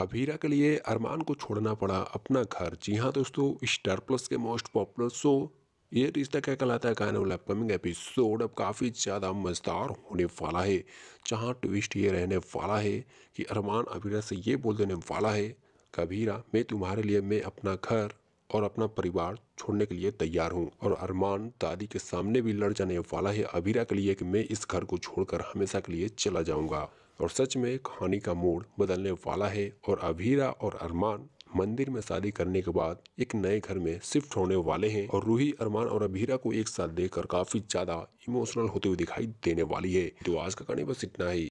अब हीरा के लिए अरमान को छोड़ना पड़ा अपना घर जी हाँ दोस्तों स्टार प्लस के most popular show Yeh Rishta क्या कहलाता है कहने वाला अपकमिंग एपिसोड अब काफ़ी ज़्यादा मज़ेदार होने वाला है जहाँ ट्विस्ट ये रहने वाला है कि अरमान अबीरा से ये बोल देने वाला है कबीरा मैं तुम्हारे लिए मैं अपना घर और अपना परिवार छोड़ने के लिए तैयार हूँ और अरमान दादी के सामने भी लड़ जाने वाला है अबीरा के लिए कि मैं इस घर को छोड़कर हमेशा के लिए चला जाऊँगा और सच में कहानी का मूड बदलने वाला है और अभीरा और अरमान मंदिर में शादी करने के बाद एक नए घर में शिफ्ट होने वाले हैं और रूही अरमान और अभीरा को एक साथ देखकर काफी ज्यादा इमोशनल होते हुए दिखाई देने वाली है तो आज का कहानी बस इतना ही